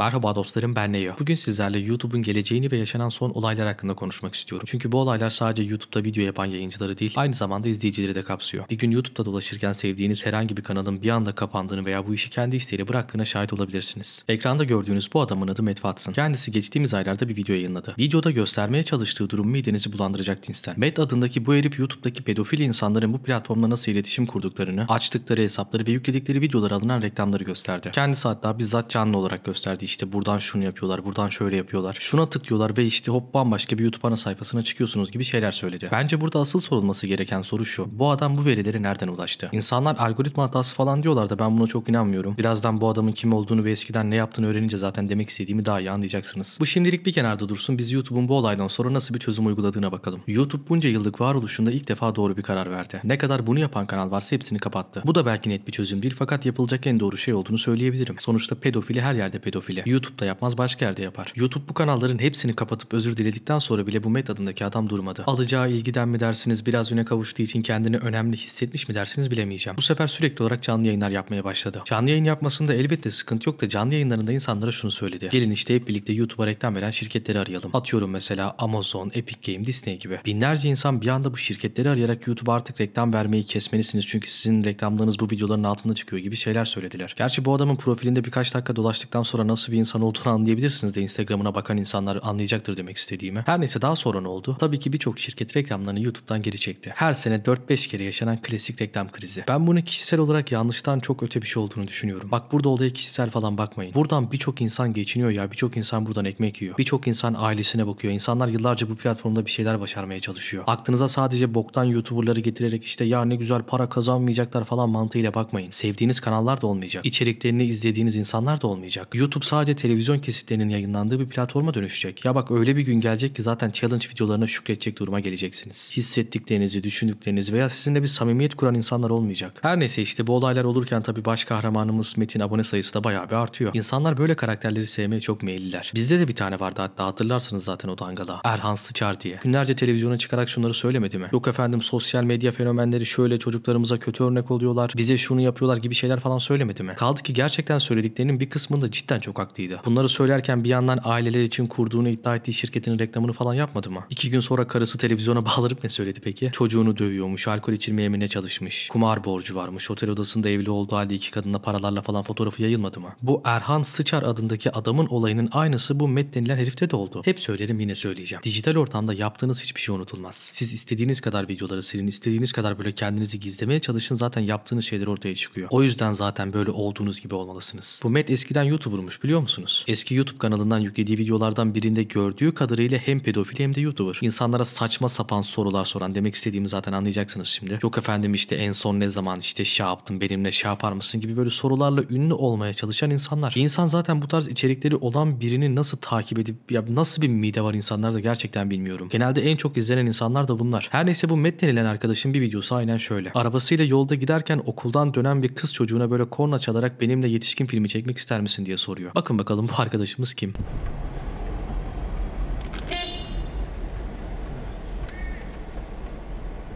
Merhaba dostlarım ben Neyo. Bugün sizlerle YouTube'un geleceğini ve yaşanan son olaylar hakkında konuşmak istiyorum. Çünkü bu olaylar sadece YouTube'da video yapan yayıncıları değil, aynı zamanda izleyicileri de kapsıyor. Bir gün YouTube'da dolaşırken sevdiğiniz herhangi bir kanalın bir anda kapandığını veya bu işi kendi isteğiyle bıraktığına şahit olabilirsiniz. Ekranda gördüğünüz bu adamın adı Matt Watson. Kendisi geçtiğimiz aylarda bir video yayınladı. Videoda göstermeye çalıştığı durum midenizi bulandıracak cinsten. Matt adındaki bu herif YouTube'daki pedofil insanların bu platformla nasıl iletişim kurduklarını, açtıkları hesapları ve yükledikleri videolar alınan reklamları gösterdi. Kendisi hatta bizzat canlı olarak gösterdi işte buradan şunu yapıyorlar, buradan şöyle yapıyorlar. Şuna tıklıyorlar ve işte hop bambaşka bir YouTube ana sayfasına çıkıyorsunuz gibi şeyler söyledi. Bence burada asıl sorulması gereken soru şu. Bu adam bu verileri nereden ulaştı? İnsanlar algoritma hatası falan diyorlar da ben buna çok inanmıyorum. Birazdan bu adamın kim olduğunu ve eskiden ne yaptığını öğrenince zaten demek istediğimi daha iyi anlayacaksınız. Bu şimdilik bir kenarda dursun. Biz YouTube'un bu olaydan sonra nasıl bir çözüm uyguladığına bakalım. YouTube bunca yıllık varoluşunda ilk defa doğru bir karar verdi. Ne kadar bunu yapan kanal varsa hepsini kapattı. Bu da belki net bir çözüm değil fakat yapılacak en doğru şey olduğunu söyleyebilirim. Sonuçta pedofili her yerde pedofili bile. YouTube'da yapmaz başka yerde yapar. YouTube bu kanalların hepsini kapatıp özür diledikten sonra bile bu Met adındaki adam durmadı. Alacağı ilgiden mi dersiniz biraz üne kavuştuğu için kendini önemli hissetmiş mi dersiniz bilemeyeceğim. Bu sefer sürekli olarak canlı yayınlar yapmaya başladı. Canlı yayın yapmasında elbette sıkıntı yok da canlı yayınlarında insanlara şunu söyledi. Gelin işte hep birlikte YouTube'a reklam veren şirketleri arayalım. Atıyorum mesela Amazon, Epic Game, Disney gibi. Binlerce insan bir anda bu şirketleri arayarak YouTube'a artık reklam vermeyi kesmelisiniz çünkü sizin reklamlarınız bu videoların altında çıkıyor gibi şeyler söylediler. Gerçi bu adamın profilinde birkaç dakika dolaştıktan sonra nasıl nasıl bir insan olduğunu anlayabilirsiniz de Instagram'ına bakan insanlar anlayacaktır demek istediğimi. Her neyse daha sonra ne oldu? Tabii ki birçok şirket reklamlarını YouTube'dan geri çekti. Her sene 4-5 kere yaşanan klasik reklam krizi. Ben bunu kişisel olarak yanlıştan çok öte bir şey olduğunu düşünüyorum. Bak burada olaya kişisel falan bakmayın. Buradan birçok insan geçiniyor ya. Birçok insan buradan ekmek yiyor. Birçok insan ailesine bakıyor. İnsanlar yıllarca bu platformda bir şeyler başarmaya çalışıyor. Aklınıza sadece boktan YouTuber'ları getirerek işte ya ne güzel para kazanmayacaklar falan mantığıyla bakmayın. Sevdiğiniz kanallar da olmayacak. İçeriklerini izlediğiniz insanlar da olmayacak. YouTube sadece televizyon kesitlerinin yayınlandığı bir platforma dönüşecek. Ya bak öyle bir gün gelecek ki zaten challenge videolarına şükredecek duruma geleceksiniz. Hissettiklerinizi, düşündüklerinizi veya sizinle bir samimiyet kuran insanlar olmayacak. Her neyse işte bu olaylar olurken tabii baş kahramanımız Metin abone sayısı da bayağı bir artıyor. İnsanlar böyle karakterleri sevmeye çok meyilliler. Bizde de bir tane vardı hatta hatırlarsanız zaten o dangala. Erhan Sıçar diye. Günlerce televizyona çıkarak şunları söylemedi mi? Yok efendim sosyal medya fenomenleri şöyle çocuklarımıza kötü örnek oluyorlar, bize şunu yapıyorlar gibi şeyler falan söylemedi mi? Kaldı ki gerçekten söylediklerinin bir kısmında cidden çok vaktiydi. Bunları söylerken bir yandan aileler için kurduğunu iddia ettiği şirketin reklamını falan yapmadı mı? İki gün sonra karısı televizyona bağlanıp ne söyledi peki? Çocuğunu dövüyormuş, alkol içirmeye mi ne çalışmış, kumar borcu varmış, otel odasında evli olduğu halde iki kadınla paralarla falan fotoğrafı yayılmadı mı? Bu Erhan Sıçar adındaki adamın olayının aynısı bu Met denilen herifte de oldu. Hep söylerim yine söyleyeceğim. Dijital ortamda yaptığınız hiçbir şey unutulmaz. Siz istediğiniz kadar videoları silin, istediğiniz kadar böyle kendinizi gizlemeye çalışın zaten yaptığınız şeyler ortaya çıkıyor. O yüzden zaten böyle olduğunuz gibi olmalısınız. Bu Met eskiden YouTuber'mış biliyor biliyor musunuz? Eski YouTube kanalından yüklediği videolardan birinde gördüğü kadarıyla hem pedofili hem de YouTuber. İnsanlara saçma sapan sorular soran demek istediğimi zaten anlayacaksınız şimdi. Yok efendim işte en son ne zaman işte şey yaptın benimle şey yapar mısın gibi böyle sorularla ünlü olmaya çalışan insanlar. Bir insan zaten bu tarz içerikleri olan birini nasıl takip edip ya nasıl bir mide var insanlarda gerçekten bilmiyorum. Genelde en çok izlenen insanlar da bunlar. Her neyse bu Matt denilen arkadaşın bir videosu aynen şöyle. Arabasıyla yolda giderken okuldan dönen bir kız çocuğuna böyle korna çalarak benimle yetişkin filmi çekmek ister misin diye soruyor. Bakın bakalım bu arkadaşımız kim?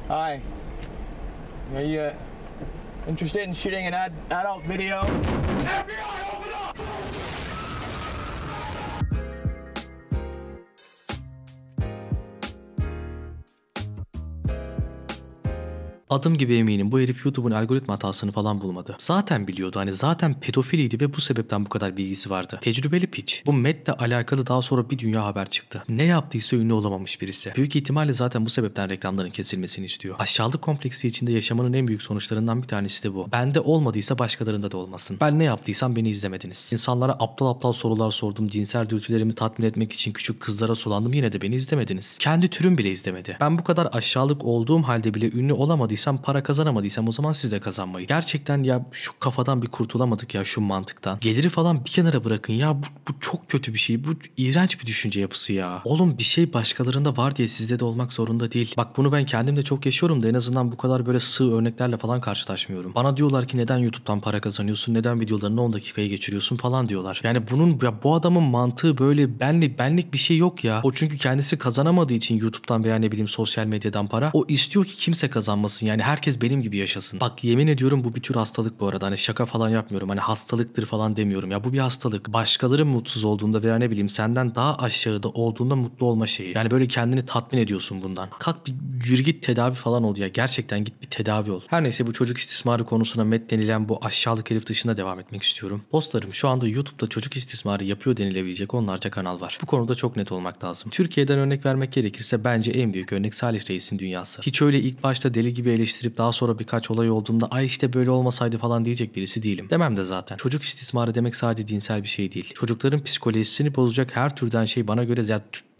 Hi. Are you interested in shooting an ad adult video? FBI! Adım gibi eminim bu herif YouTube'un algoritma hatasını falan bulmadı. Zaten biliyordu hani zaten pedofiliydi ve bu sebepten bu kadar bilgisi vardı. Tecrübeli piç. Bu Matt'le alakalı daha sonra bir dünya haber çıktı. Ne yaptıysa ünlü olamamış birisi. Büyük ihtimalle zaten bu sebepten reklamların kesilmesini istiyor. Aşağılık kompleksi içinde yaşamanın en büyük sonuçlarından bir tanesi de bu. Bende olmadıysa başkalarında da olmasın. Ben ne yaptıysam beni izlemediniz. İnsanlara aptal aptal sorular sordum. Cinsel dürtülerimi tatmin etmek için küçük kızlara sulandım. Yine de beni izlemediniz. Kendi türüm bile izlemedi. Ben bu kadar aşağılık olduğum halde bile ünlü olamadıysam kazanamadıysam, para kazanamadıysam o zaman siz de kazanmayın. Gerçekten ya şu kafadan bir kurtulamadık ya şu mantıktan. Geliri falan bir kenara bırakın ya bu, bu çok kötü bir şey. Bu iğrenç bir düşünce yapısı ya. Oğlum bir şey başkalarında var diye sizde de olmak zorunda değil. Bak bunu ben kendim de çok yaşıyorum da en azından bu kadar böyle sığ örneklerle falan karşılaşmıyorum. Bana diyorlar ki neden YouTube'dan para kazanıyorsun? Neden videolarını 10 dakikaya geçiriyorsun falan diyorlar. Yani bunun ya bu adamın mantığı böyle benlik benlik bir şey yok ya. O çünkü kendisi kazanamadığı için YouTube'dan veya ne bileyim sosyal medyadan para. O istiyor ki kimse kazanmasın. Yani yani herkes benim gibi yaşasın. Bak yemin ediyorum bu bir tür hastalık bu arada. Hani şaka falan yapmıyorum. Hani hastalıktır falan demiyorum. Ya bu bir hastalık. Başkaları mutsuz olduğunda veya ne bileyim senden daha aşağıda olduğunda mutlu olma şeyi. Yani böyle kendini tatmin ediyorsun bundan. Kalk bir yürü git tedavi falan ol ya. Gerçekten git bir tedavi ol. Her neyse bu çocuk istismarı konusuna met denilen bu aşağılık herif dışına devam etmek istiyorum. Dostlarım şu anda YouTube'da çocuk istismarı yapıyor denilebilecek onlarca kanal var. Bu konuda çok net olmak lazım. Türkiye'den örnek vermek gerekirse bence en büyük örnek Salih Reis'in dünyası. Hiç öyle ilk başta deli gibi eleştirip daha sonra birkaç olay olduğunda ay işte böyle olmasaydı falan diyecek birisi değilim. Demem de zaten. Çocuk istismarı demek sadece dinsel bir şey değil. Çocukların psikolojisini bozacak her türden şey bana göre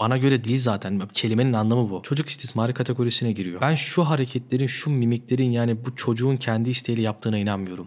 bana göre değil zaten. Kelimenin anlamı bu. Çocuk istismarı kategorisine giriyor. Ben şu hareketlerin, şu mimiklerin yani bu çocuğun kendi isteğiyle yaptığına inanmıyorum.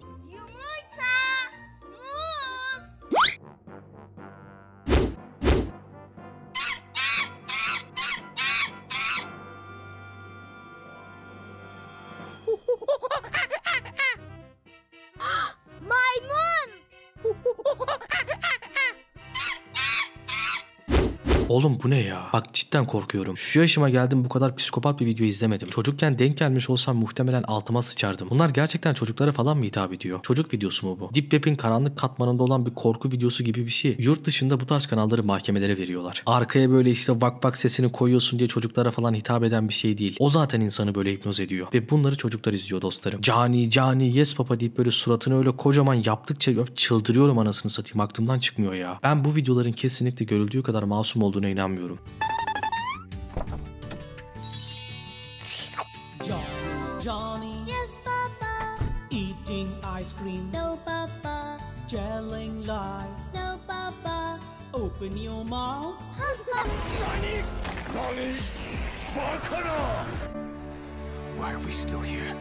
Oğlum bu ne ya? Bak cidden korkuyorum. Şu yaşıma geldim bu kadar psikopat bir video izlemedim. Çocukken denk gelmiş olsam muhtemelen altıma sıçardım. Bunlar gerçekten çocuklara falan mı hitap ediyor? Çocuk videosu mu bu? Deep Web'in karanlık katmanında olan bir korku videosu gibi bir şey. Yurt dışında bu tarz kanalları mahkemelere veriyorlar. Arkaya böyle işte vak vak sesini koyuyorsun diye çocuklara falan hitap eden bir şey değil. O zaten insanı böyle hipnoz ediyor. Ve bunları çocuklar izliyor dostlarım. Cani cani yes papa deyip böyle suratını öyle kocaman yaptıkça çıldırıyorum anasını satayım aklımdan çıkmıyor ya. Ben bu videoların kesinlikle görüldüğü kadar masum olduğunu olduğuna inanmıyorum. Johnny. Yes, Papa. Eating ice cream. No, Papa. Telling lies. No, Papa. Open your mouth. Johnny! Johnny! Bakana! Why are we still here?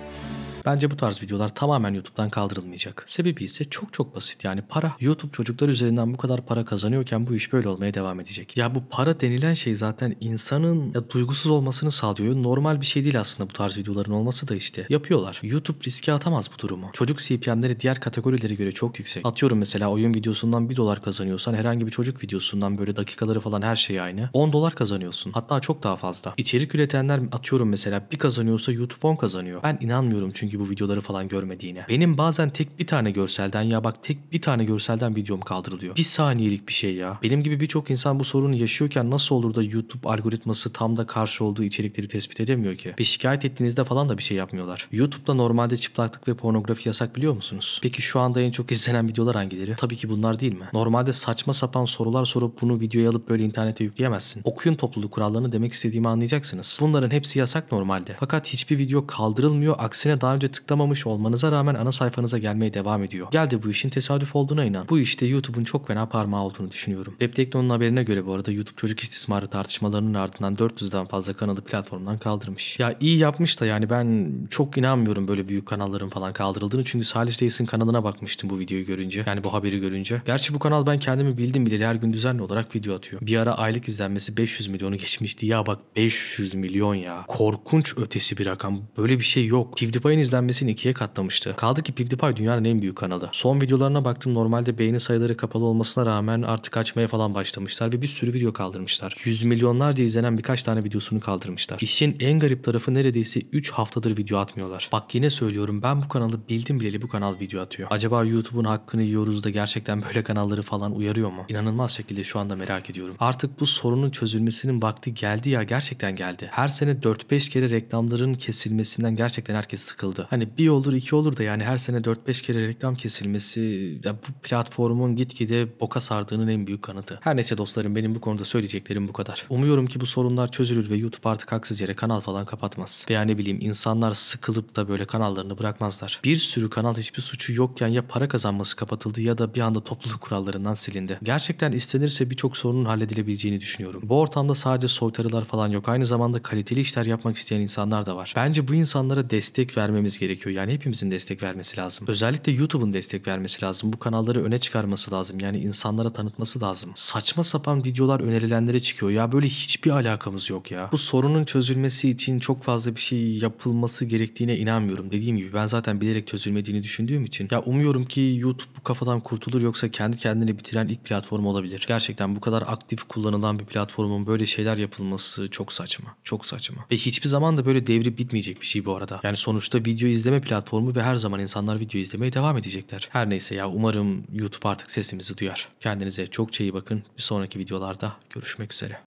Bence bu tarz videolar tamamen YouTube'dan kaldırılmayacak. Sebebi ise çok çok basit yani para. YouTube çocuklar üzerinden bu kadar para kazanıyorken bu iş böyle olmaya devam edecek. Ya bu para denilen şey zaten insanın ya, duygusuz olmasını sağlıyor. Normal bir şey değil aslında bu tarz videoların olması da işte. Yapıyorlar. YouTube riske atamaz bu durumu. Çocuk CPM'leri diğer kategorilere göre çok yüksek. Atıyorum mesela oyun videosundan 1 dolar kazanıyorsan herhangi bir çocuk videosundan böyle dakikaları falan her şey aynı. 10 dolar kazanıyorsun. Hatta çok daha fazla. İçerik üretenler atıyorum mesela bir kazanıyorsa YouTube 10 kazanıyor. Ben inanmıyorum çünkü gibi bu videoları falan görmediğine Benim bazen tek bir tane görselden ya bak tek bir tane görselden videom kaldırılıyor. Bir saniyelik bir şey ya. Benim gibi birçok insan bu sorunu yaşıyorken nasıl olur da YouTube algoritması tam da karşı olduğu içerikleri tespit edemiyor ki? Ve şikayet ettiğinizde falan da bir şey yapmıyorlar. YouTube'da normalde çıplaklık ve pornografi yasak biliyor musunuz? Peki şu anda en çok izlenen videolar hangileri? Tabii ki bunlar değil mi? Normalde saçma sapan sorular sorup bunu videoya alıp böyle internete yükleyemezsin. Okuyun topluluk kurallarını demek istediğimi anlayacaksınız. Bunların hepsi yasak normalde. Fakat hiçbir video kaldırılmıyor. Aksine daha önce önce tıklamamış olmanıza rağmen ana sayfanıza gelmeye devam ediyor. Geldi bu işin tesadüf olduğuna inan. Bu işte YouTube'un çok fena parmağı olduğunu düşünüyorum. Webtekno'nun haberine göre bu arada YouTube çocuk istismarı tartışmalarının ardından 400'den fazla kanalı platformdan kaldırmış. Ya iyi yapmış da yani ben çok inanmıyorum böyle büyük kanalların falan kaldırıldığını. Çünkü Salih Reis'in kanalına bakmıştım bu videoyu görünce. Yani bu haberi görünce. Gerçi bu kanal ben kendimi bildim bile her gün düzenli olarak video atıyor. Bir ara aylık izlenmesi 500 milyonu geçmişti. Ya bak 500 milyon ya. Korkunç ötesi bir rakam. Böyle bir şey yok. PewDiePie'nin izlenmesini ikiye katlamıştı. Kaldı ki PewDiePie dünyanın en büyük kanalı. Son videolarına baktım normalde beğeni sayıları kapalı olmasına rağmen artık açmaya falan başlamışlar ve bir sürü video kaldırmışlar. Yüz milyonlarca izlenen birkaç tane videosunu kaldırmışlar. İşin en garip tarafı neredeyse 3 haftadır video atmıyorlar. Bak yine söylüyorum ben bu kanalı bildim bileli bu kanal video atıyor. Acaba YouTube'un hakkını yiyoruz da gerçekten böyle kanalları falan uyarıyor mu? İnanılmaz şekilde şu anda merak ediyorum. Artık bu sorunun çözülmesinin vakti geldi ya gerçekten geldi. Her sene 4-5 kere reklamların kesilmesinden gerçekten herkes sıkıldı yılda. Hani bir olur iki olur da yani her sene 4-5 kere reklam kesilmesi ya bu platformun gitgide boka sardığının en büyük kanıtı. Her neyse dostlarım benim bu konuda söyleyeceklerim bu kadar. Umuyorum ki bu sorunlar çözülür ve YouTube artık haksız yere kanal falan kapatmaz. Veya ne bileyim insanlar sıkılıp da böyle kanallarını bırakmazlar. Bir sürü kanal hiçbir suçu yokken ya para kazanması kapatıldı ya da bir anda topluluk kurallarından silindi. Gerçekten istenirse birçok sorunun halledilebileceğini düşünüyorum. Bu ortamda sadece soytarılar falan yok. Aynı zamanda kaliteli işler yapmak isteyen insanlar da var. Bence bu insanlara destek vermemiz vermemiz gerekiyor. Yani hepimizin destek vermesi lazım. Özellikle YouTube'un destek vermesi lazım. Bu kanalları öne çıkarması lazım. Yani insanlara tanıtması lazım. Saçma sapan videolar önerilenlere çıkıyor. Ya böyle hiçbir alakamız yok ya. Bu sorunun çözülmesi için çok fazla bir şey yapılması gerektiğine inanmıyorum. Dediğim gibi ben zaten bilerek çözülmediğini düşündüğüm için. Ya umuyorum ki YouTube bu kafadan kurtulur yoksa kendi kendini bitiren ilk platform olabilir. Gerçekten bu kadar aktif kullanılan bir platformun böyle şeyler yapılması çok saçma. Çok saçma. Ve hiçbir zaman da böyle devri bitmeyecek bir şey bu arada. Yani sonuçta video video izleme platformu ve her zaman insanlar video izlemeye devam edecekler. Her neyse ya umarım YouTube artık sesimizi duyar. Kendinize çok iyi bakın. Bir sonraki videolarda görüşmek üzere.